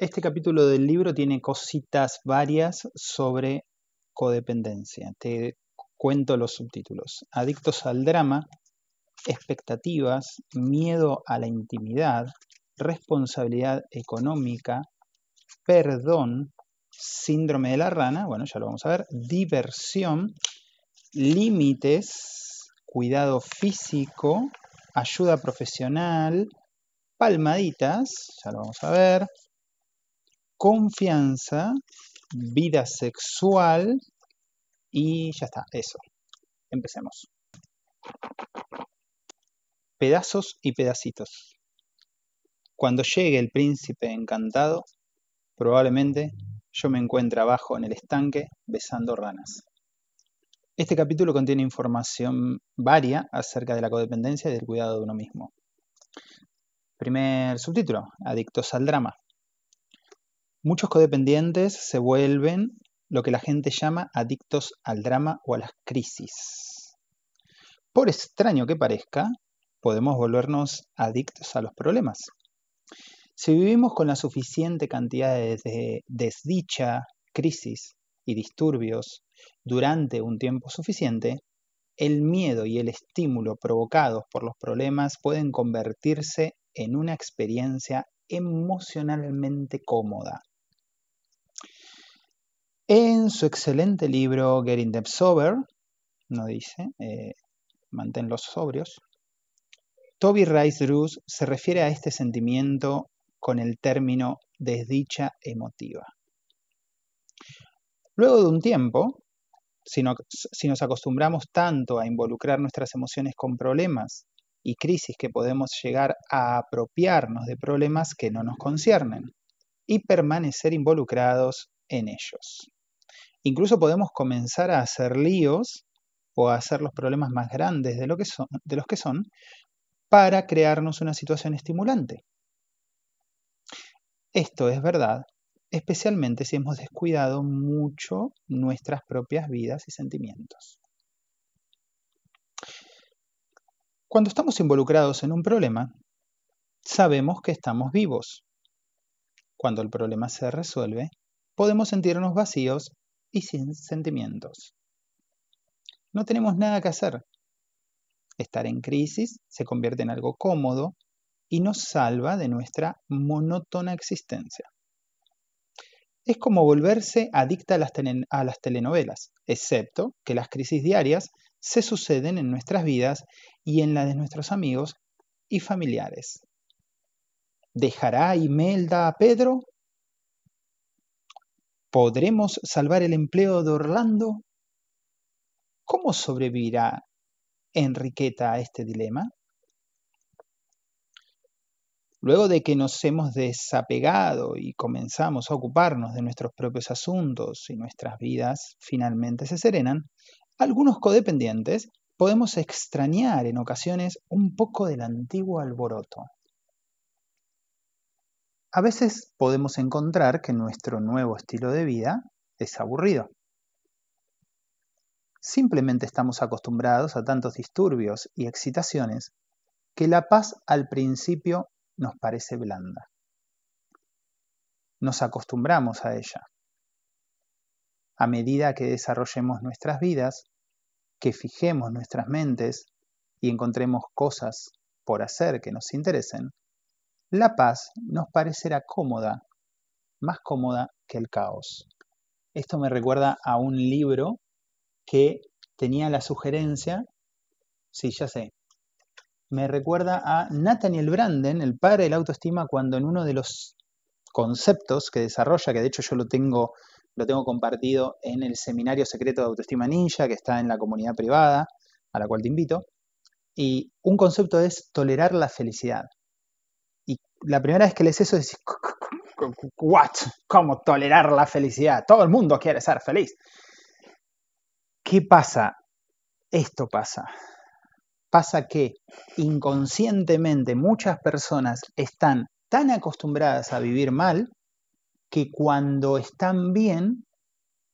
Este capítulo del libro tiene cositas varias sobre codependencia. Te cuento los subtítulos. Adictos al drama, expectativas, miedo a la intimidad, responsabilidad económica, perdón, síndrome de la rana, bueno, ya lo vamos a ver, diversión, límites, cuidado físico, ayuda profesional, palmaditas, ya lo vamos a ver, confianza, vida sexual y ya está, eso. Empecemos. Pedazos y pedacitos. Cuando llegue el príncipe encantado, probablemente yo me encuentre abajo en el estanque besando ranas. Este capítulo contiene información varia acerca de la codependencia y del cuidado de uno mismo. Primer subtítulo, Adictos al Drama. Muchos codependientes se vuelven lo que la gente llama adictos al drama o a las crisis. Por extraño que parezca, podemos volvernos adictos a los problemas. Si vivimos con la suficiente cantidad de desdicha, crisis y disturbios durante un tiempo suficiente, el miedo y el estímulo provocados por los problemas pueden convertirse en una experiencia emocionalmente cómoda, en su excelente libro Getting Them Sober, no dice, eh, mantén los sobrios, Toby Rice Drews se refiere a este sentimiento con el término desdicha emotiva. Luego de un tiempo, si nos acostumbramos tanto a involucrar nuestras emociones con problemas y crisis que podemos llegar a apropiarnos de problemas que no nos conciernen y permanecer involucrados en ellos. Incluso podemos comenzar a hacer líos o a hacer los problemas más grandes de, lo que son, de los que son para crearnos una situación estimulante. Esto es verdad, especialmente si hemos descuidado mucho nuestras propias vidas y sentimientos. Cuando estamos involucrados en un problema, sabemos que estamos vivos. Cuando el problema se resuelve, podemos sentirnos vacíos y sin sentimientos. No tenemos nada que hacer. Estar en crisis se convierte en algo cómodo y nos salva de nuestra monótona existencia. Es como volverse adicta a las, telenovelas, excepto que las crisis diarias se suceden en nuestras vidas y en la de nuestros amigos y familiares. ¿Dejará Imelda a Pedro? ¿Podremos salvar el empleo de Orlando? ¿Cómo sobrevivirá Enriqueta a este dilema? Luego de que nos hemos desapegado y comenzamos a ocuparnos de nuestros propios asuntos y nuestras vidas finalmente se serenan, algunos codependientes podemos extrañar en ocasiones un poco del antiguo alboroto a veces podemos encontrar que nuestro nuevo estilo de vida es aburrido. Simplemente estamos acostumbrados a tantos disturbios y excitaciones que la paz al principio nos parece blanda. Nos acostumbramos a ella. A medida que desarrollemos nuestras vidas, que fijemos nuestras mentes y encontremos cosas por hacer que nos interesen, la paz nos parecerá cómoda, más cómoda que el caos. Esto me recuerda a un libro que tenía la sugerencia, sí, ya sé, me recuerda a Nathaniel Branden, el padre de la autoestima, cuando en uno de los conceptos que desarrolla, que de hecho yo lo tengo, lo tengo compartido en el seminario secreto de autoestima ninja, que está en la comunidad privada, a la cual te invito, y un concepto es tolerar la felicidad la primera vez que lees eso decís, ¿qué? ¿cómo tolerar la felicidad? Todo el mundo quiere ser feliz. ¿Qué pasa? Esto pasa. Pasa que inconscientemente muchas personas están tan acostumbradas a vivir mal que cuando están bien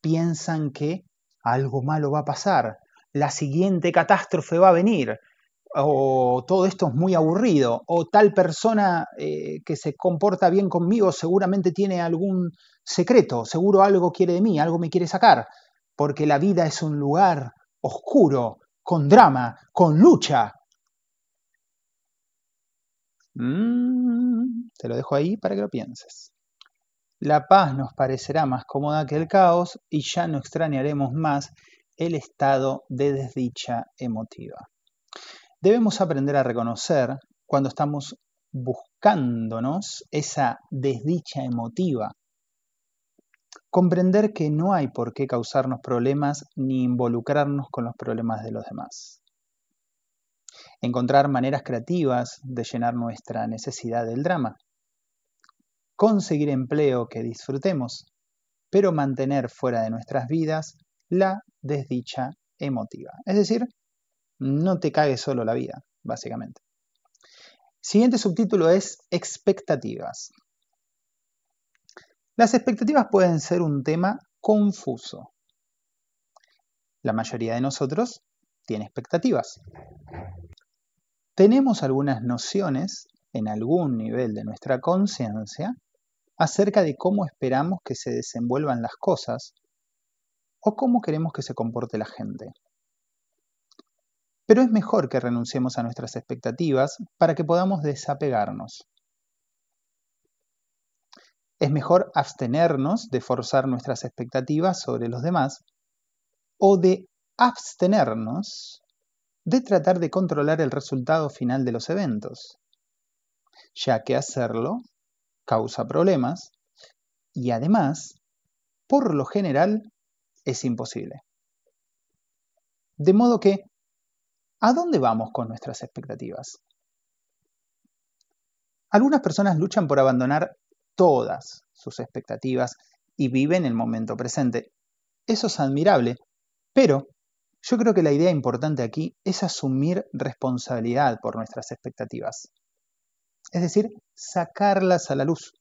piensan que algo malo va a pasar, la siguiente catástrofe va a venir, o todo esto es muy aburrido, o tal persona eh, que se comporta bien conmigo seguramente tiene algún secreto, seguro algo quiere de mí, algo me quiere sacar, porque la vida es un lugar oscuro, con drama, con lucha. Mm. te lo dejo ahí para que lo pienses. La paz nos parecerá más cómoda que el caos y ya no extrañaremos más el estado de desdicha emotiva. Debemos aprender a reconocer cuando estamos buscándonos esa desdicha emotiva. Comprender que no hay por qué causarnos problemas ni involucrarnos con los problemas de los demás. Encontrar maneras creativas de llenar nuestra necesidad del drama. Conseguir empleo que disfrutemos, pero mantener fuera de nuestras vidas la desdicha emotiva. Es decir, no te cagues solo la vida, básicamente. Siguiente subtítulo es expectativas. Las expectativas pueden ser un tema confuso. La mayoría de nosotros tiene expectativas. Tenemos algunas nociones en algún nivel de nuestra conciencia acerca de cómo esperamos que se desenvuelvan las cosas o cómo queremos que se comporte la gente. Pero es mejor que renunciemos a nuestras expectativas para que podamos desapegarnos. Es mejor abstenernos de forzar nuestras expectativas sobre los demás o de abstenernos de tratar de controlar el resultado final de los eventos, ya que hacerlo causa problemas y además, por lo general, es imposible. De modo que ¿A dónde vamos con nuestras expectativas? Algunas personas luchan por abandonar todas sus expectativas y viven el momento presente. Eso es admirable, pero yo creo que la idea importante aquí es asumir responsabilidad por nuestras expectativas. Es decir, sacarlas a la luz,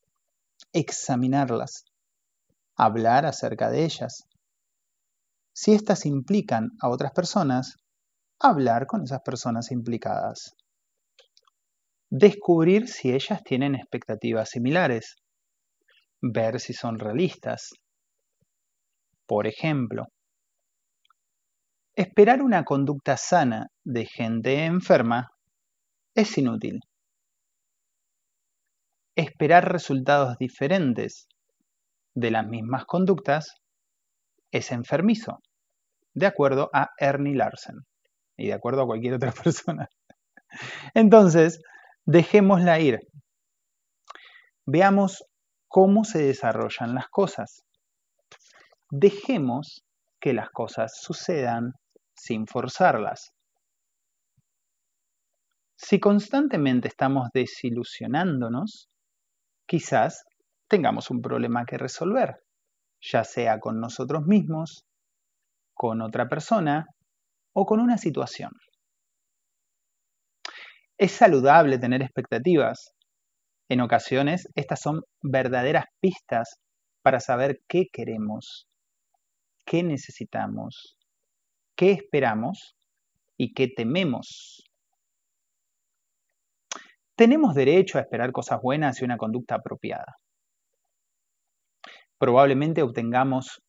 examinarlas, hablar acerca de ellas. Si éstas implican a otras personas, hablar con esas personas implicadas. Descubrir si ellas tienen expectativas similares. Ver si son realistas. Por ejemplo, esperar una conducta sana de gente enferma es inútil. Esperar resultados diferentes de las mismas conductas es enfermizo, de acuerdo a Ernie Larsen y de acuerdo a cualquier otra persona. Entonces, dejémosla ir. Veamos cómo se desarrollan las cosas. Dejemos que las cosas sucedan sin forzarlas. Si constantemente estamos desilusionándonos, quizás tengamos un problema que resolver, ya sea con nosotros mismos, con otra persona o con una situación. Es saludable tener expectativas. En ocasiones, estas son verdaderas pistas para saber qué queremos, qué necesitamos, qué esperamos y qué tememos. Tenemos derecho a esperar cosas buenas y una conducta apropiada. Probablemente obtengamos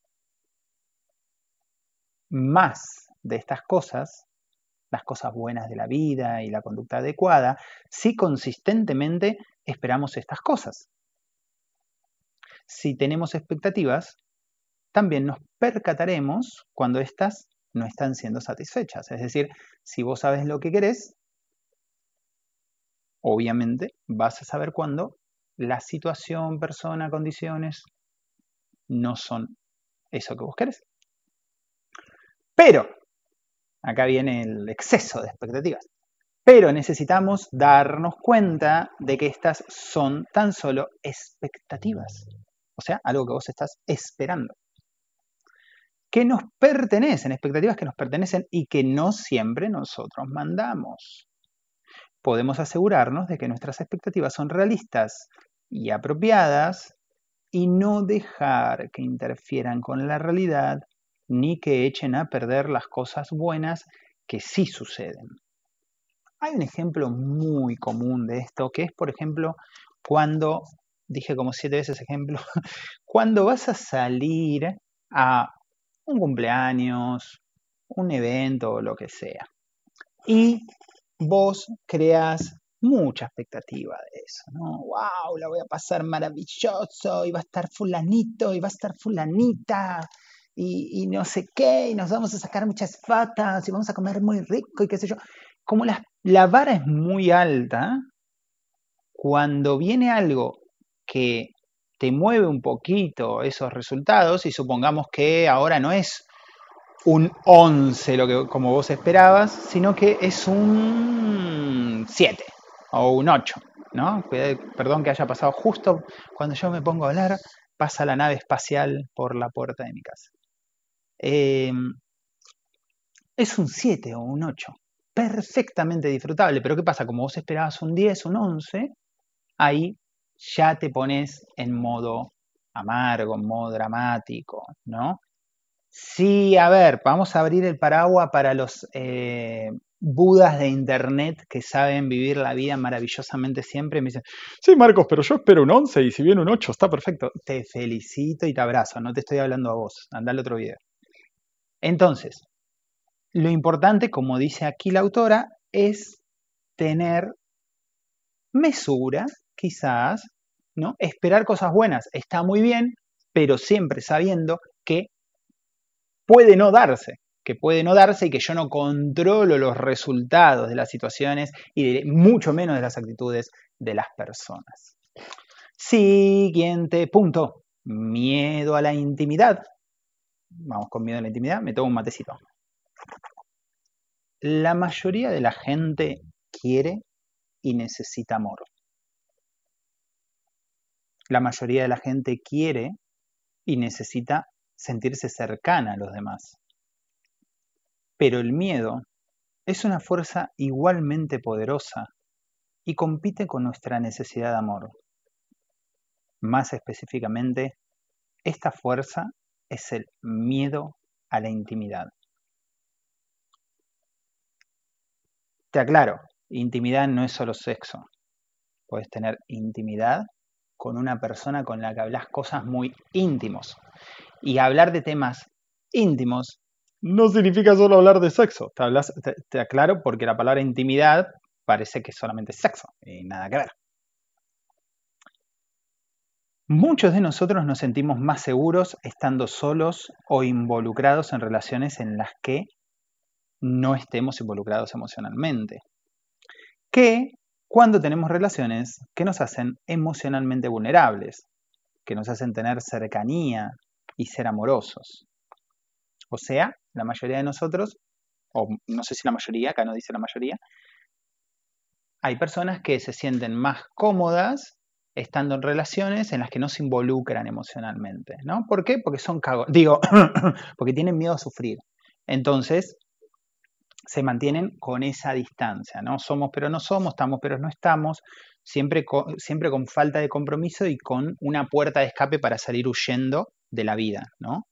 más de estas cosas, las cosas buenas de la vida y la conducta adecuada, si consistentemente esperamos estas cosas. Si tenemos expectativas, también nos percataremos cuando éstas no están siendo satisfechas. Es decir, si vos sabes lo que querés, obviamente vas a saber cuando la situación, persona, condiciones no son eso que vos querés. Pero Acá viene el exceso de expectativas. Pero necesitamos darnos cuenta de que estas son tan solo expectativas. O sea, algo que vos estás esperando. Que nos pertenecen, expectativas que nos pertenecen y que no siempre nosotros mandamos. Podemos asegurarnos de que nuestras expectativas son realistas y apropiadas y no dejar que interfieran con la realidad ni que echen a perder las cosas buenas que sí suceden. Hay un ejemplo muy común de esto, que es, por ejemplo, cuando, dije como siete veces ejemplo, cuando vas a salir a un cumpleaños, un evento o lo que sea. Y vos creas mucha expectativa de eso, ¿no? ¡Wow! La voy a pasar maravilloso y va a estar fulanito y va a estar fulanita y, no sé qué, y nos vamos a sacar muchas patas, y vamos a comer muy rico, y qué sé yo. Como la, la vara es muy alta, cuando viene algo que te mueve un poquito esos resultados, y supongamos que ahora no es un 11 lo que, como vos esperabas, sino que es un 7 o un 8, ¿no? Perdón que haya pasado justo cuando yo me pongo a hablar, pasa la nave espacial por la puerta de mi casa. Eh, es un 7 o un 8, perfectamente disfrutable, pero ¿qué pasa? Como vos esperabas un 10, un 11, ahí ya te pones en modo amargo, en modo dramático, ¿no? Sí, a ver, vamos a abrir el paraguas para los eh, budas de internet que saben vivir la vida maravillosamente siempre. Me dicen, sí, Marcos, pero yo espero un 11 y si bien un 8 está perfecto. Te felicito y te abrazo, no te estoy hablando a vos, anda al otro video. Entonces, lo importante, como dice aquí la autora, es tener mesura, quizás, ¿no? Esperar cosas buenas está muy bien, pero siempre sabiendo que puede no darse, que puede no darse y que yo no controlo los resultados de las situaciones y mucho menos de las actitudes de las personas. Siguiente punto, miedo a la intimidad vamos con miedo a la intimidad, me tomo un matecito. La mayoría de la gente quiere y necesita amor. La mayoría de la gente quiere y necesita sentirse cercana a los demás. Pero el miedo es una fuerza igualmente poderosa y compite con nuestra necesidad de amor. Más específicamente, esta fuerza es el miedo a la intimidad. Te aclaro, intimidad no es solo sexo. Puedes tener intimidad con una persona con la que hablas cosas muy íntimos. Y hablar de temas íntimos no significa solo hablar de sexo. Te, aclaro porque la palabra intimidad parece que es solamente sexo y nada que ver. Muchos de nosotros nos sentimos más seguros estando solos o involucrados en relaciones en las que no estemos involucrados emocionalmente. Que cuando tenemos relaciones que nos hacen emocionalmente vulnerables, que nos hacen tener cercanía y ser amorosos. O sea, la mayoría de nosotros, o no sé si la mayoría, acá no dice la mayoría, hay personas que se sienten más cómodas estando en relaciones en las que no se involucran emocionalmente, ¿no? ¿Por qué? Porque son cagos, digo, porque tienen miedo a sufrir. Entonces, se mantienen con esa distancia, ¿no? Somos pero no somos, estamos pero no estamos, siempre con, siempre con falta de compromiso y con una puerta de escape para salir huyendo de la vida, ¿no?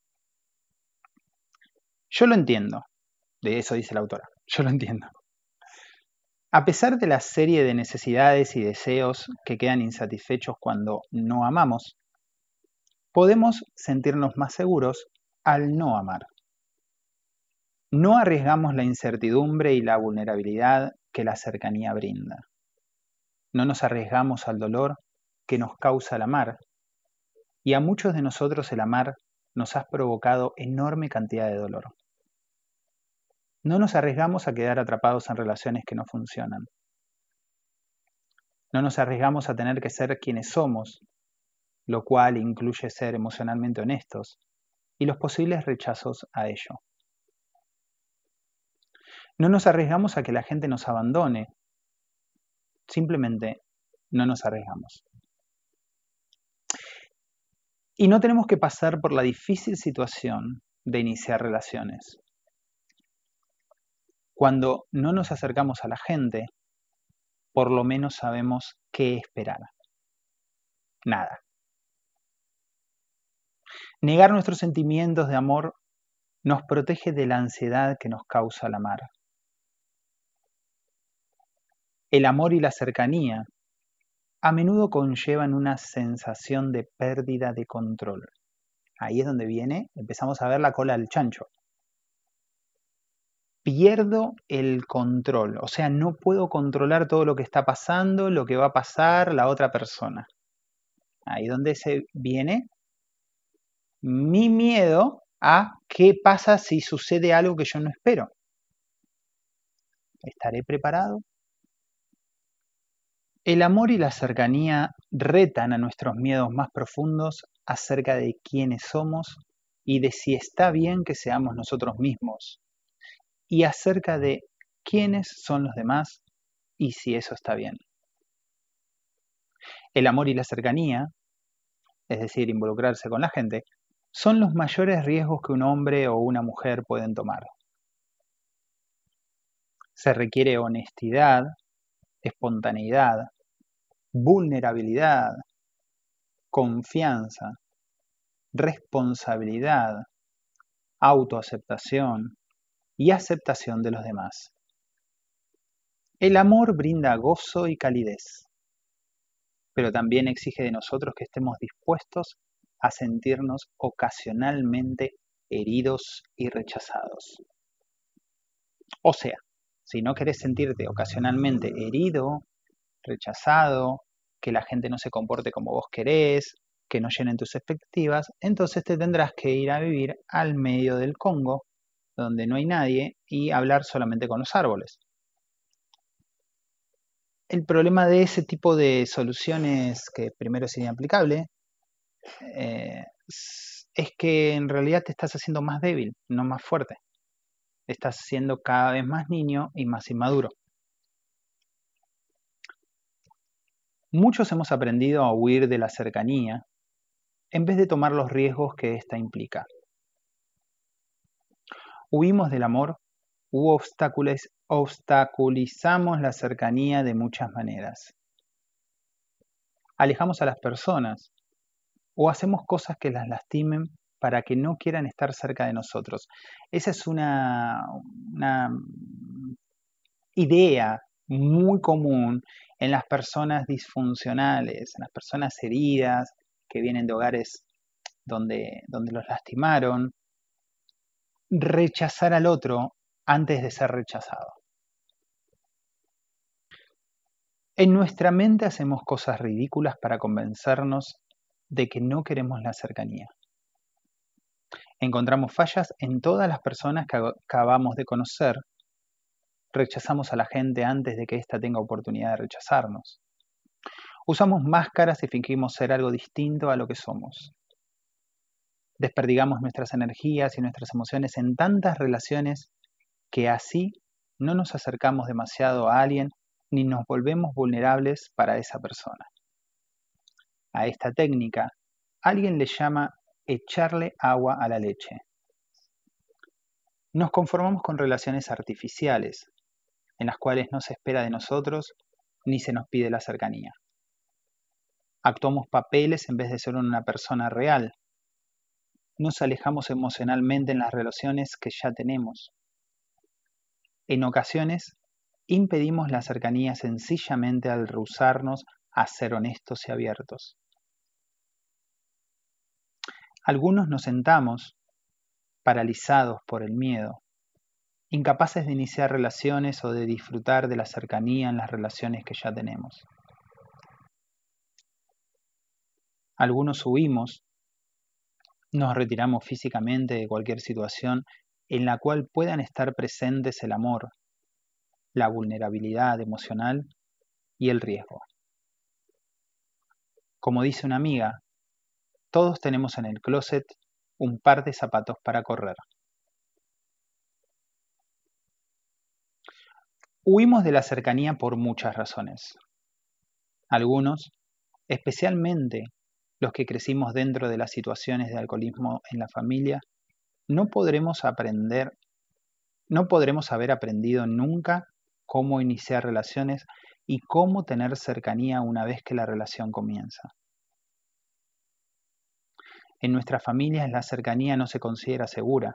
Yo lo entiendo, de eso dice la autora, yo lo entiendo. A pesar de la serie de necesidades y deseos que quedan insatisfechos cuando no amamos, podemos sentirnos más seguros al no amar. No arriesgamos la incertidumbre y la vulnerabilidad que la cercanía brinda. No nos arriesgamos al dolor que nos causa el amar. Y a muchos de nosotros el amar nos ha provocado enorme cantidad de dolor. No nos arriesgamos a quedar atrapados en relaciones que no funcionan. No nos arriesgamos a tener que ser quienes somos, lo cual incluye ser emocionalmente honestos y los posibles rechazos a ello. No nos arriesgamos a que la gente nos abandone. Simplemente no nos arriesgamos. Y no tenemos que pasar por la difícil situación de iniciar relaciones. Cuando no nos acercamos a la gente, por lo menos sabemos qué esperar. Nada. Negar nuestros sentimientos de amor nos protege de la ansiedad que nos causa el amar. El amor y la cercanía a menudo conllevan una sensación de pérdida de control. Ahí es donde viene, empezamos a ver la cola del chancho pierdo el control, o sea, no puedo controlar todo lo que está pasando, lo que va a pasar la otra persona. Ahí donde se viene mi miedo a qué pasa si sucede algo que yo no espero. ¿Estaré preparado? El amor y la cercanía retan a nuestros miedos más profundos acerca de quiénes somos y de si está bien que seamos nosotros mismos, y acerca de quiénes son los demás y si eso está bien. El amor y la cercanía, es decir, involucrarse con la gente, son los mayores riesgos que un hombre o una mujer pueden tomar. Se requiere honestidad, espontaneidad, vulnerabilidad, confianza, responsabilidad, autoaceptación, y aceptación de los demás. El amor brinda gozo y calidez, pero también exige de nosotros que estemos dispuestos a sentirnos ocasionalmente heridos y rechazados. O sea, si no querés sentirte ocasionalmente herido, rechazado, que la gente no se comporte como vos querés, que no llenen tus expectativas, entonces te tendrás que ir a vivir al medio del Congo donde no hay nadie y hablar solamente con los árboles. El problema de ese tipo de soluciones que primero sería aplicable eh, es que en realidad te estás haciendo más débil, no más fuerte. Estás siendo cada vez más niño y más inmaduro. Muchos hemos aprendido a huir de la cercanía en vez de tomar los riesgos que ésta implica. Huimos del amor u obstaculizamos la cercanía de muchas maneras. Alejamos a las personas o hacemos cosas que las lastimen para que no quieran estar cerca de nosotros. Esa es una, una idea muy común en las personas disfuncionales, en las personas heridas que vienen de hogares donde, donde los lastimaron, rechazar al otro antes de ser rechazado. En nuestra mente hacemos cosas ridículas para convencernos de que no queremos la cercanía. Encontramos fallas en todas las personas que acabamos de conocer. Rechazamos a la gente antes de que ésta tenga oportunidad de rechazarnos. Usamos máscaras y fingimos ser algo distinto a lo que somos desperdigamos nuestras energías y nuestras emociones en tantas relaciones que así no nos acercamos demasiado a alguien ni nos volvemos vulnerables para esa persona. A esta técnica alguien le llama echarle agua a la leche. Nos conformamos con relaciones artificiales, en las cuales no se espera de nosotros ni se nos pide la cercanía. Actuamos papeles en vez de ser una persona real, nos alejamos emocionalmente en las relaciones que ya tenemos. En ocasiones, impedimos la cercanía sencillamente al rehusarnos a ser honestos y abiertos. Algunos nos sentamos paralizados por el miedo, incapaces de iniciar relaciones o de disfrutar de la cercanía en las relaciones que ya tenemos. Algunos huimos nos retiramos físicamente de cualquier situación en la cual puedan estar presentes el amor, la vulnerabilidad emocional y el riesgo. Como dice una amiga, todos tenemos en el closet un par de zapatos para correr. Huimos de la cercanía por muchas razones. Algunos, especialmente los que crecimos dentro de las situaciones de alcoholismo en la familia, no podremos aprender, no podremos haber aprendido nunca cómo iniciar relaciones y cómo tener cercanía una vez que la relación comienza. En nuestras familias la cercanía no se considera segura,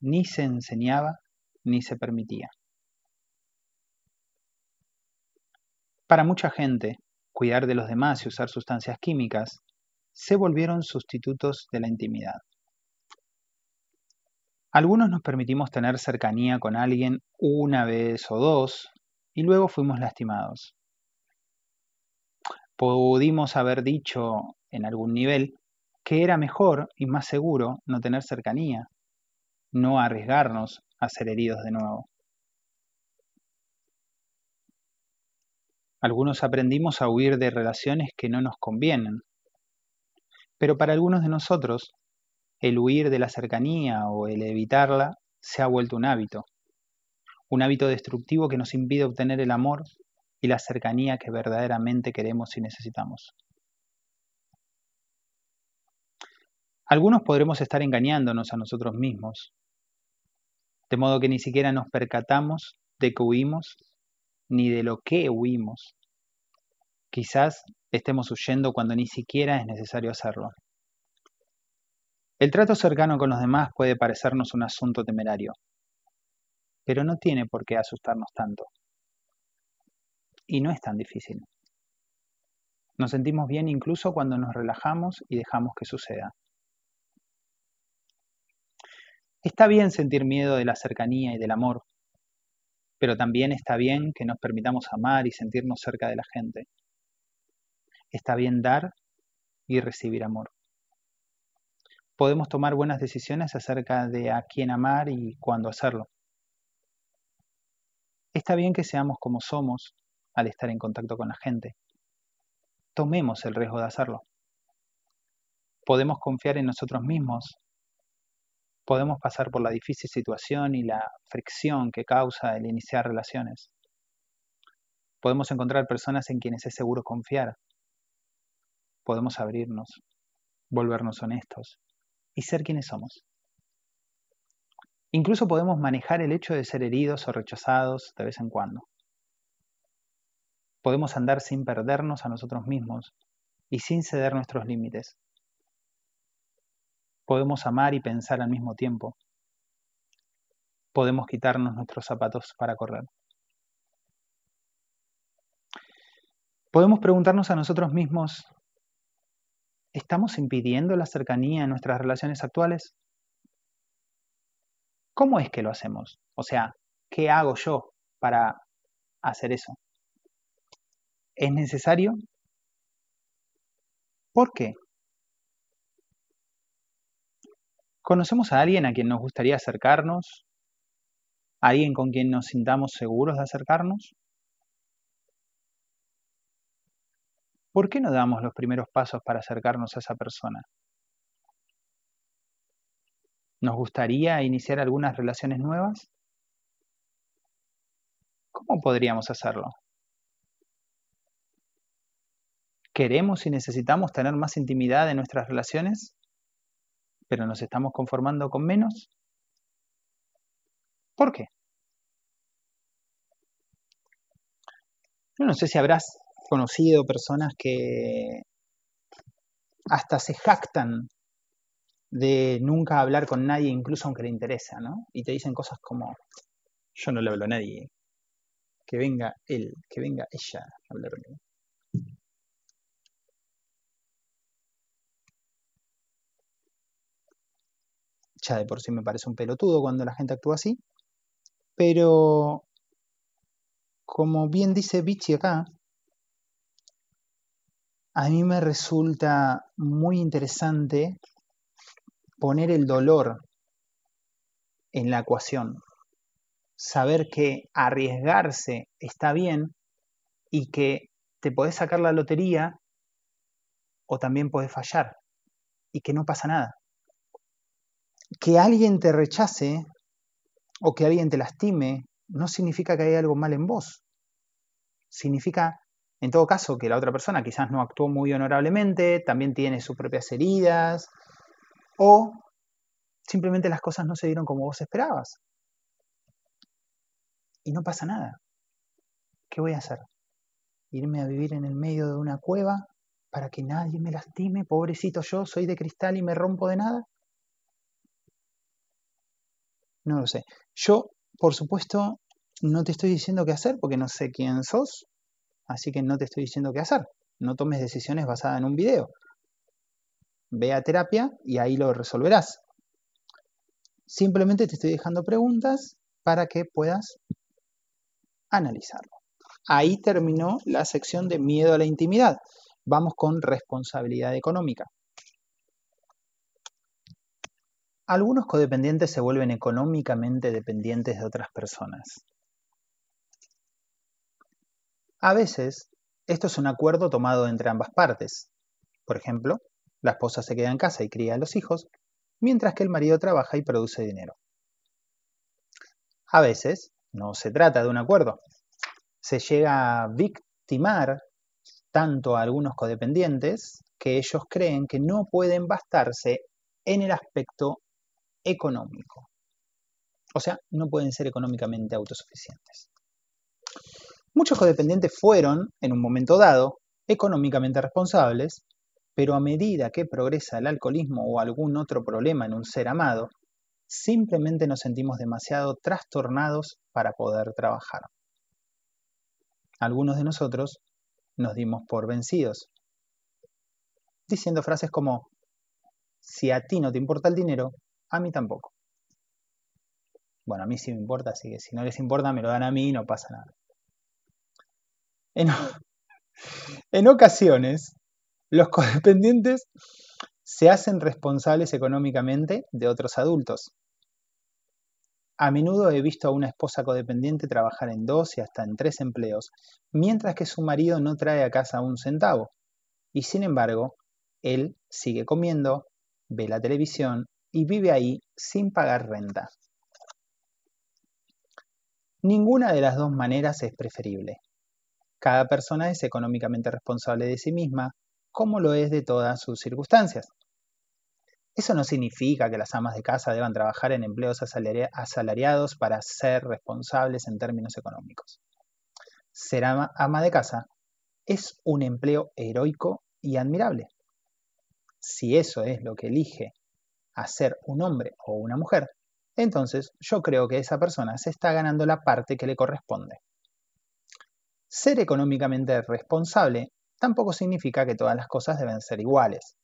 ni se enseñaba ni se permitía. Para mucha gente, cuidar de los demás y usar sustancias químicas, se volvieron sustitutos de la intimidad. Algunos nos permitimos tener cercanía con alguien una vez o dos y luego fuimos lastimados. Pudimos haber dicho en algún nivel que era mejor y más seguro no tener cercanía, no arriesgarnos a ser heridos de nuevo. Algunos aprendimos a huir de relaciones que no nos convienen. Pero para algunos de nosotros, el huir de la cercanía o el evitarla se ha vuelto un hábito. Un hábito destructivo que nos impide obtener el amor y la cercanía que verdaderamente queremos y necesitamos. Algunos podremos estar engañándonos a nosotros mismos, de modo que ni siquiera nos percatamos de que huimos ni de lo que huimos. Quizás estemos huyendo cuando ni siquiera es necesario hacerlo. El trato cercano con los demás puede parecernos un asunto temerario, pero no tiene por qué asustarnos tanto. Y no es tan difícil. Nos sentimos bien incluso cuando nos relajamos y dejamos que suceda. Está bien sentir miedo de la cercanía y del amor, pero también está bien que nos permitamos amar y sentirnos cerca de la gente. Está bien dar y recibir amor. Podemos tomar buenas decisiones acerca de a quién amar y cuándo hacerlo. Está bien que seamos como somos al estar en contacto con la gente. Tomemos el riesgo de hacerlo. Podemos confiar en nosotros mismos podemos pasar por la difícil situación y la fricción que causa el iniciar relaciones. Podemos encontrar personas en quienes es seguro confiar. Podemos abrirnos, volvernos honestos y ser quienes somos. Incluso podemos manejar el hecho de ser heridos o rechazados de vez en cuando. Podemos andar sin perdernos a nosotros mismos y sin ceder nuestros límites. Podemos amar y pensar al mismo tiempo. Podemos quitarnos nuestros zapatos para correr. Podemos preguntarnos a nosotros mismos, ¿estamos impidiendo la cercanía en nuestras relaciones actuales? ¿Cómo es que lo hacemos? O sea, ¿qué hago yo para hacer eso? ¿Es necesario? ¿Por qué? ¿Conocemos a alguien a quien nos gustaría acercarnos? ¿Alguien con quien nos sintamos seguros de acercarnos? ¿Por qué no damos los primeros pasos para acercarnos a esa persona? ¿Nos gustaría iniciar algunas relaciones nuevas? ¿Cómo podríamos hacerlo? ¿Queremos y necesitamos tener más intimidad en nuestras relaciones? pero nos estamos conformando con menos. ¿Por qué? Yo no sé si habrás conocido personas que hasta se jactan de nunca hablar con nadie, incluso aunque le interesa, ¿no? Y te dicen cosas como, yo no le hablo a nadie, que venga él, que venga ella a hablar ya de por sí me parece un pelotudo cuando la gente actúa así, pero como bien dice Vichy acá, a mí me resulta muy interesante poner el dolor en la ecuación, saber que arriesgarse está bien y que te podés sacar la lotería o también podés fallar y que no pasa nada que alguien te rechace o que alguien te lastime no significa que hay algo mal en vos. Significa, en todo caso, que la otra persona quizás no actuó muy honorablemente, también tiene sus propias heridas, o simplemente las cosas no se dieron como vos esperabas. Y no pasa nada. ¿Qué voy a hacer? ¿Irme a vivir en el medio de una cueva para que nadie me lastime? Pobrecito yo, soy de cristal y me rompo de nada. No lo sé. Yo, por supuesto, no te estoy diciendo qué hacer porque no sé quién sos, así que no te estoy diciendo qué hacer. No tomes decisiones basadas en un video. Ve a terapia y ahí lo resolverás. Simplemente te estoy dejando preguntas para que puedas analizarlo. Ahí terminó la sección de miedo a la intimidad. Vamos con responsabilidad económica algunos codependientes se vuelven económicamente dependientes de otras personas. A veces, esto es un acuerdo tomado entre ambas partes. Por ejemplo, la esposa se queda en casa y cría a los hijos, mientras que el marido trabaja y produce dinero. A veces, no se trata de un acuerdo. Se llega a victimar tanto a algunos codependientes que ellos creen que no pueden bastarse en el aspecto económico. O sea, no pueden ser económicamente autosuficientes. Muchos codependientes fueron, en un momento dado, económicamente responsables, pero a medida que progresa el alcoholismo o algún otro problema en un ser amado, simplemente nos sentimos demasiado trastornados para poder trabajar. Algunos de nosotros nos dimos por vencidos, diciendo frases como, si a ti no te importa el dinero, a mí tampoco. Bueno, a mí sí me importa, así que si no les importa, me lo dan a mí y no pasa nada. En, ocasiones, los codependientes se hacen responsables económicamente de otros adultos. A menudo he visto a una esposa codependiente trabajar en dos y hasta en tres empleos, mientras que su marido no trae a casa un centavo. Y sin embargo, él sigue comiendo, ve la televisión, y vive ahí sin pagar renta. Ninguna de las dos maneras es preferible. Cada persona es económicamente responsable de sí misma, como lo es de todas sus circunstancias. Eso no significa que las amas de casa deban trabajar en empleos asalariados para ser responsables en términos económicos. Ser ama, de casa es un empleo heroico y admirable. Si eso es lo que elige a ser un hombre o una mujer, entonces yo creo que esa persona se está ganando la parte que le corresponde. Ser económicamente responsable tampoco significa que todas las cosas deben ser iguales.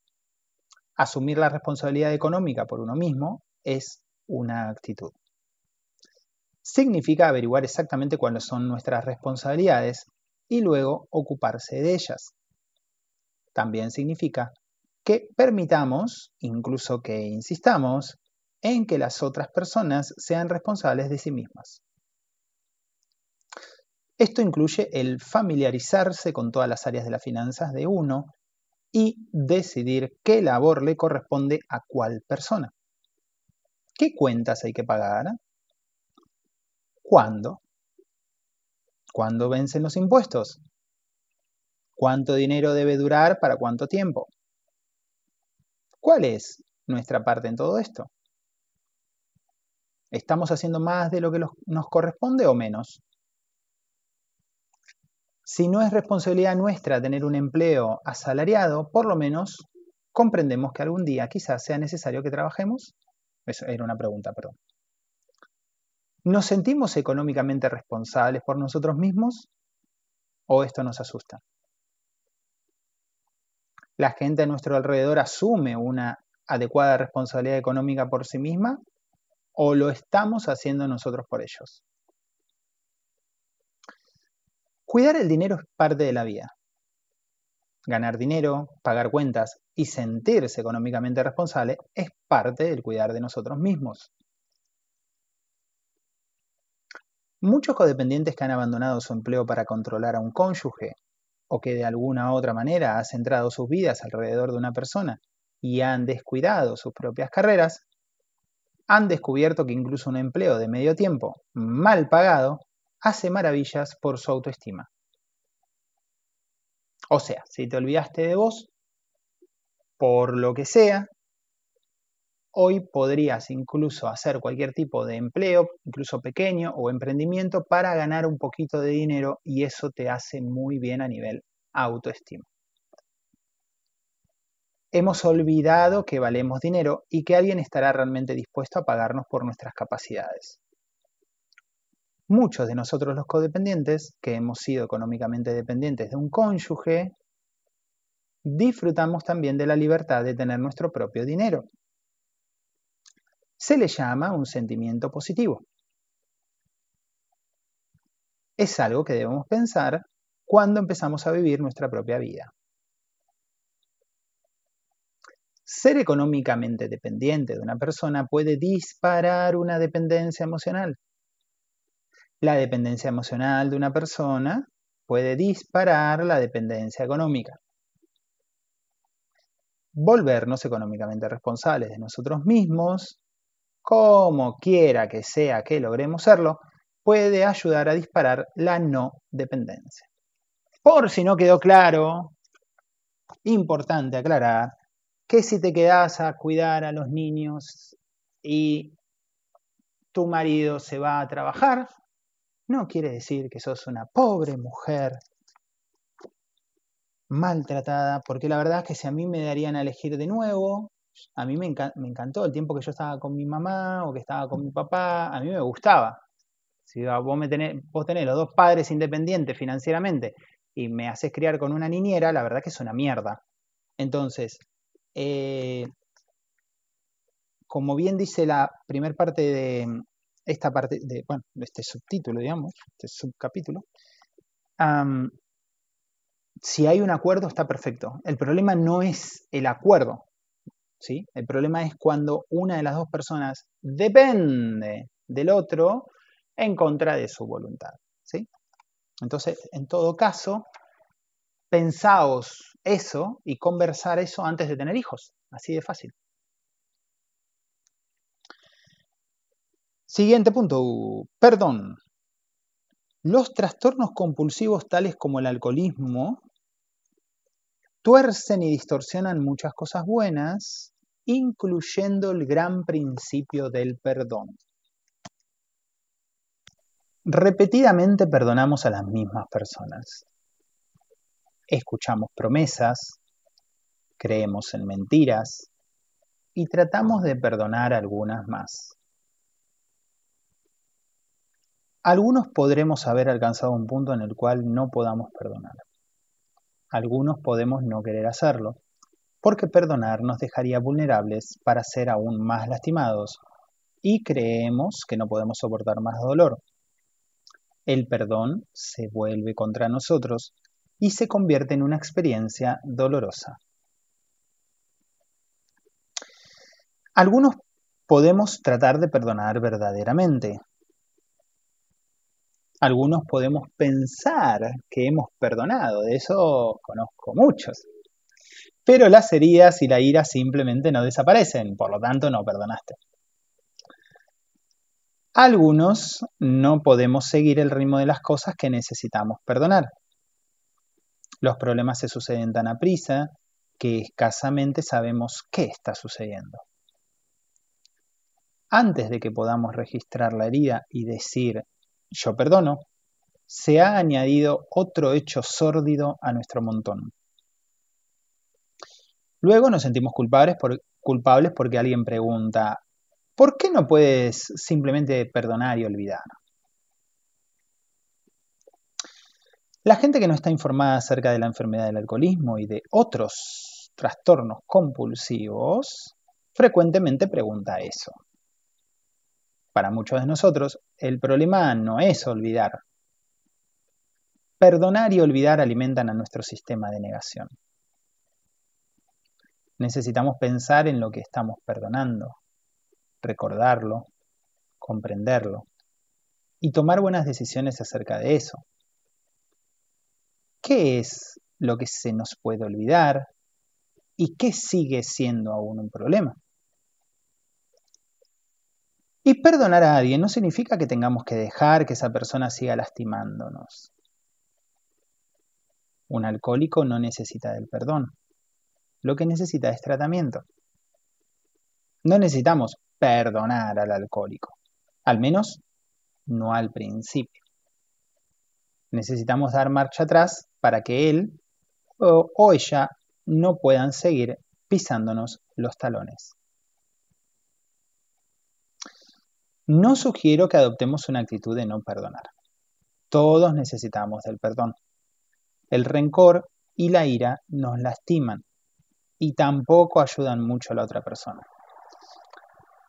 Asumir la responsabilidad económica por uno mismo es una actitud. Significa averiguar exactamente cuáles son nuestras responsabilidades y luego ocuparse de ellas. También significa que permitamos, incluso que insistamos, en que las otras personas sean responsables de sí mismas. Esto incluye el familiarizarse con todas las áreas de las finanzas de uno y decidir qué labor le corresponde a cuál persona. ¿Qué cuentas hay que pagar? ¿Cuándo? ¿Cuándo vencen los impuestos? ¿Cuánto dinero debe durar para cuánto tiempo? ¿Cuál es nuestra parte en todo esto? ¿Estamos haciendo más de lo que nos corresponde o menos? Si no es responsabilidad nuestra tener un empleo asalariado, por lo menos comprendemos que algún día quizás sea necesario que trabajemos. Esa era una pregunta, perdón. ¿Nos sentimos económicamente responsables por nosotros mismos o esto nos asusta? la gente a nuestro alrededor asume una adecuada responsabilidad económica por sí misma o lo estamos haciendo nosotros por ellos. Cuidar el dinero es parte de la vida. Ganar dinero, pagar cuentas y sentirse económicamente responsable es parte del cuidar de nosotros mismos. Muchos codependientes que han abandonado su empleo para controlar a un cónyuge o que de alguna otra manera ha centrado sus vidas alrededor de una persona y han descuidado sus propias carreras, han descubierto que incluso un empleo de medio tiempo, mal pagado, hace maravillas por su autoestima. O sea, si te olvidaste de vos, por lo que sea, Hoy podrías incluso hacer cualquier tipo de empleo, incluso pequeño o emprendimiento, para ganar un poquito de dinero y eso te hace muy bien a nivel autoestima. Hemos olvidado que valemos dinero y que alguien estará realmente dispuesto a pagarnos por nuestras capacidades. Muchos de nosotros los codependientes, que hemos sido económicamente dependientes de un cónyuge, disfrutamos también de la libertad de tener nuestro propio dinero se le llama un sentimiento positivo. Es algo que debemos pensar cuando empezamos a vivir nuestra propia vida. Ser económicamente dependiente de una persona puede disparar una dependencia emocional. La dependencia emocional de una persona puede disparar la dependencia económica. Volvernos económicamente responsables de nosotros mismos como quiera que sea que logremos serlo, puede ayudar a disparar la no dependencia. Por si no quedó claro, importante aclarar que si te quedas a cuidar a los niños y tu marido se va a trabajar, no quiere decir que sos una pobre mujer maltratada, porque la verdad es que si a mí me darían a elegir de nuevo, a mí me, encantó el tiempo que yo estaba con mi mamá o que estaba con mi papá, a mí me gustaba. Si vos, tenés, los dos padres independientes financieramente y me haces criar con una niñera, la verdad que es una mierda. Entonces, eh, como bien dice la primera parte de esta parte, de, este subtítulo, digamos, este subcapítulo, si hay un acuerdo está perfecto. El problema no es el acuerdo, el problema es cuando una de las dos personas depende del otro en contra de su voluntad, ¿sí? Entonces, en todo caso, pensaos eso y conversar eso antes de tener hijos, así de fácil. Siguiente punto, perdón. Los trastornos compulsivos tales como el alcoholismo tuercen y distorsionan muchas cosas buenas, incluyendo el gran principio del perdón. Repetidamente perdonamos a las mismas personas. Escuchamos promesas, creemos en mentiras y tratamos de perdonar algunas más. Algunos podremos haber alcanzado un punto en el cual no podamos perdonar algunos podemos no querer hacerlo, porque perdonar nos dejaría vulnerables para ser aún más lastimados y creemos que no podemos soportar más dolor. El perdón se vuelve contra nosotros y se convierte en una experiencia dolorosa. Algunos podemos tratar de perdonar verdaderamente, algunos podemos pensar que hemos perdonado, de eso conozco muchos. Pero las heridas y la ira simplemente no desaparecen, por lo tanto no perdonaste. Algunos no podemos seguir el ritmo de las cosas que necesitamos perdonar. Los problemas se suceden tan a prisa que escasamente sabemos qué está sucediendo. Antes de que podamos registrar la herida y decir yo perdono, se ha añadido otro hecho sórdido a nuestro montón. Luego nos sentimos culpables, culpables porque alguien pregunta, ¿por qué no puedes simplemente perdonar y olvidar? La gente que no está informada acerca de la enfermedad del alcoholismo y de otros trastornos compulsivos frecuentemente pregunta eso para muchos de nosotros, el problema no es olvidar. Perdonar y olvidar alimentan a nuestro sistema de negación. Necesitamos pensar en lo que estamos perdonando, recordarlo, comprenderlo y tomar buenas decisiones acerca de eso. ¿Qué es lo que se nos puede olvidar y qué sigue siendo aún un problema? Y perdonar a alguien no significa que tengamos que dejar que esa persona siga lastimándonos. Un alcohólico no necesita del perdón. Lo que necesita es tratamiento. No necesitamos perdonar al alcohólico. Al menos no al principio. Necesitamos dar marcha atrás para que él o, ella no puedan seguir pisándonos los talones. No sugiero que adoptemos una actitud de no perdonar. Todos necesitamos del perdón. El rencor y la ira nos lastiman y tampoco ayudan mucho a la otra persona.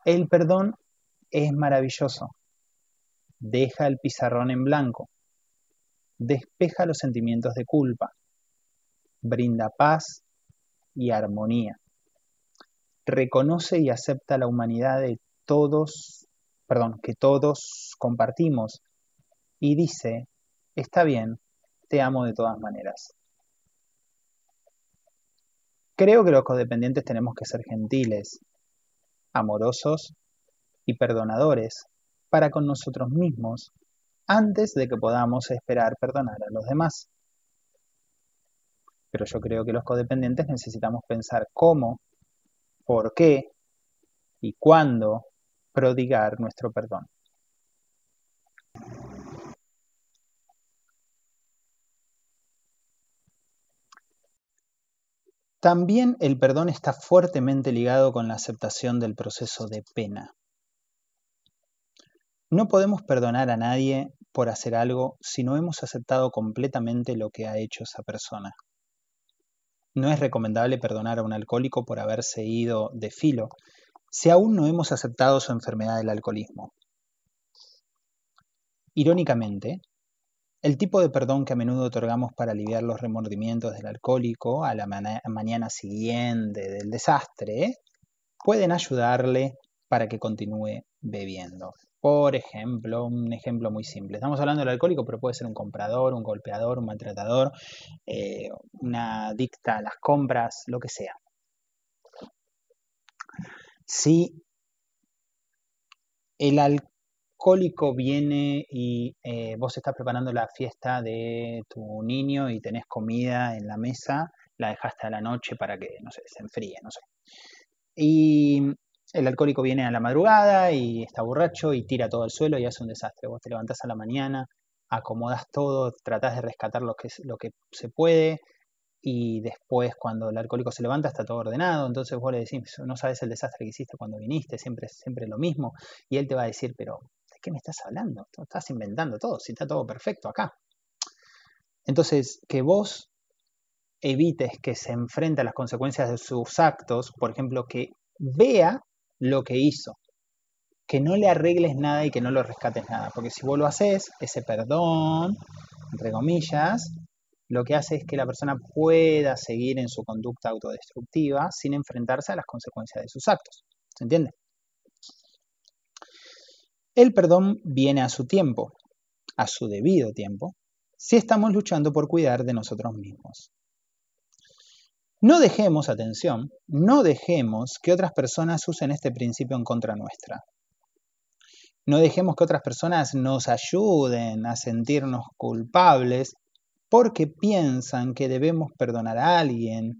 El perdón es maravilloso. Deja el pizarrón en blanco. Despeja los sentimientos de culpa. Brinda paz y armonía. Reconoce y acepta la humanidad de todos perdón, que todos compartimos. Y dice, está bien, te amo de todas maneras. Creo que los codependientes tenemos que ser gentiles, amorosos y perdonadores para con nosotros mismos antes de que podamos esperar perdonar a los demás. Pero yo creo que los codependientes necesitamos pensar cómo, por qué y cuándo prodigar nuestro perdón. También el perdón está fuertemente ligado con la aceptación del proceso de pena. No podemos perdonar a nadie por hacer algo si no hemos aceptado completamente lo que ha hecho esa persona. No es recomendable perdonar a un alcohólico por haberse ido de filo, si aún no hemos aceptado su enfermedad del alcoholismo. Irónicamente, el tipo de perdón que a menudo otorgamos para aliviar los remordimientos del alcohólico a la mañana siguiente del desastre pueden ayudarle para que continúe bebiendo. Por ejemplo, un ejemplo muy simple. Estamos hablando del alcohólico, pero puede ser un comprador, un golpeador, un maltratador, eh, una adicta a las compras, lo que sea si el alcohólico viene y eh, vos estás preparando la fiesta de tu niño y tenés comida en la mesa, la dejaste a la noche para que, no se enfríe, no sé. Y el alcohólico viene a la madrugada y está borracho y tira todo al suelo y hace un desastre. Vos te levantás a la mañana, acomodás todo, tratás de rescatar lo que, lo que se puede, y después cuando el alcohólico se levanta está todo ordenado, entonces vos le decís, no sabes el desastre que hiciste cuando viniste, siempre, siempre lo mismo, y él te va a decir, pero ¿de qué me estás hablando? Estás inventando todo, si está todo perfecto acá. Entonces, que vos evites que se enfrente a las consecuencias de sus actos, por ejemplo, que vea lo que hizo, que no le arregles nada y que no lo rescates nada, porque si vos lo haces, ese perdón, entre comillas, lo que hace es que la persona pueda seguir en su conducta autodestructiva sin enfrentarse a las consecuencias de sus actos. ¿Se entiende? El perdón viene a su tiempo, a su debido tiempo, si estamos luchando por cuidar de nosotros mismos. No dejemos, atención, no dejemos que otras personas usen este principio en contra nuestra. No dejemos que otras personas nos ayuden a sentirnos culpables porque piensan que debemos perdonar a alguien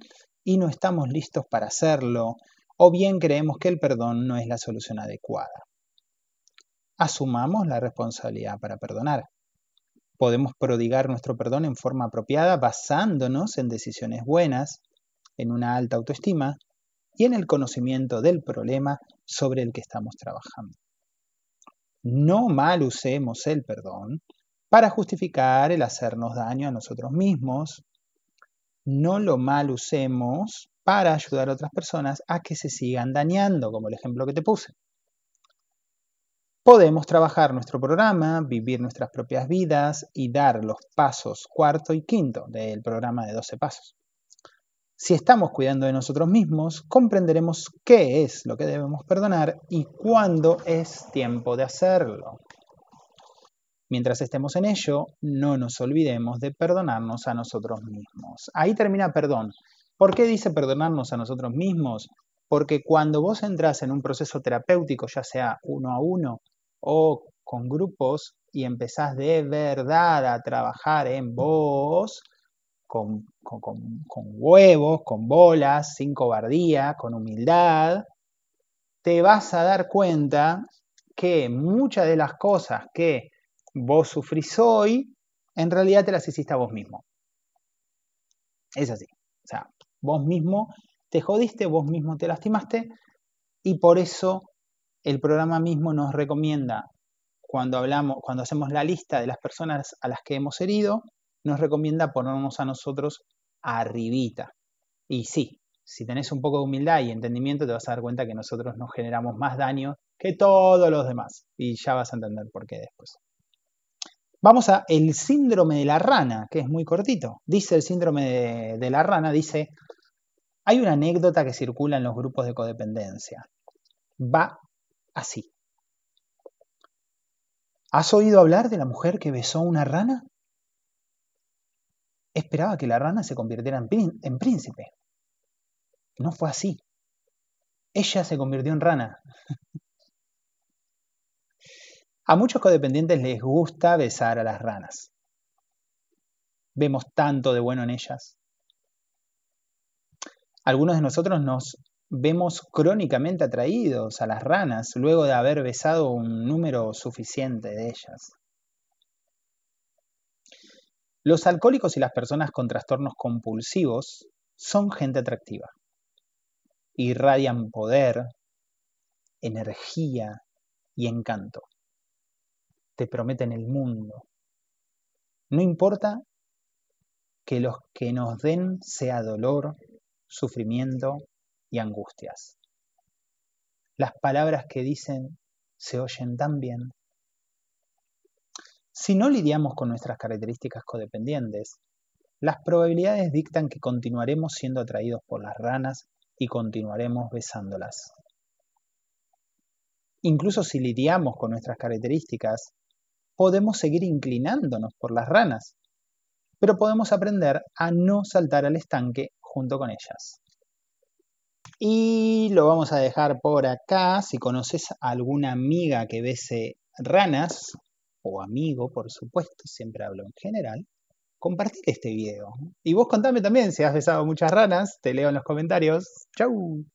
y no estamos listos para hacerlo, o bien creemos que el perdón no es la solución adecuada. Asumamos la responsabilidad para perdonar. Podemos prodigar nuestro perdón en forma apropiada basándonos en decisiones buenas, en una alta autoestima y en el conocimiento del problema sobre el que estamos trabajando. No mal usemos el perdón, para justificar el hacernos daño a nosotros mismos. No lo mal usemos para ayudar a otras personas a que se sigan dañando, como el ejemplo que te puse. Podemos trabajar nuestro programa, vivir nuestras propias vidas y dar los pasos cuarto y quinto del programa de 12 pasos. Si estamos cuidando de nosotros mismos, comprenderemos qué es lo que debemos perdonar y cuándo es tiempo de hacerlo. Mientras estemos en ello, no nos olvidemos de perdonarnos a nosotros mismos. Ahí termina perdón. ¿Por qué dice perdonarnos a nosotros mismos? Porque cuando vos entras en un proceso terapéutico, ya sea uno a uno o con grupos, y empezás de verdad a trabajar en vos, con, con huevos, con bolas, sin cobardía, con humildad, te vas a dar cuenta que muchas de las cosas que vos sufrís hoy, en realidad te las hiciste a vos mismo. Es así. O sea, vos mismo te jodiste, vos mismo te lastimaste y por eso el programa mismo nos recomienda cuando hablamos, cuando hacemos la lista de las personas a las que hemos herido, nos recomienda ponernos a nosotros arribita. Y sí, si tenés un poco de humildad y entendimiento, te vas a dar cuenta que nosotros nos generamos más daño que todos los demás. Y ya vas a entender por qué después. Vamos a el síndrome de la rana, que es muy cortito. Dice el síndrome de, la rana, dice, hay una anécdota que circula en los grupos de codependencia. Va así. ¿Has oído hablar de la mujer que besó una rana? Esperaba que la rana se convirtiera en, en príncipe. No fue así. Ella se convirtió en rana. A muchos codependientes les gusta besar a las ranas. Vemos tanto de bueno en ellas. Algunos de nosotros nos vemos crónicamente atraídos a las ranas luego de haber besado un número suficiente de ellas. Los alcohólicos y las personas con trastornos compulsivos son gente atractiva. Irradian poder, energía y encanto te prometen el mundo. No importa que los que nos den sea dolor, sufrimiento y angustias. Las palabras que dicen se oyen tan bien. Si no lidiamos con nuestras características codependientes, las probabilidades dictan que continuaremos siendo atraídos por las ranas y continuaremos besándolas. Incluso si lidiamos con nuestras características, podemos seguir inclinándonos por las ranas, pero podemos aprender a no saltar al estanque junto con ellas. Y lo vamos a dejar por acá. Si conoces a alguna amiga que bese ranas, o amigo, por supuesto, siempre hablo en general, compartir este video. Y vos contame también si has besado muchas ranas. Te leo en los comentarios. ¡Chau!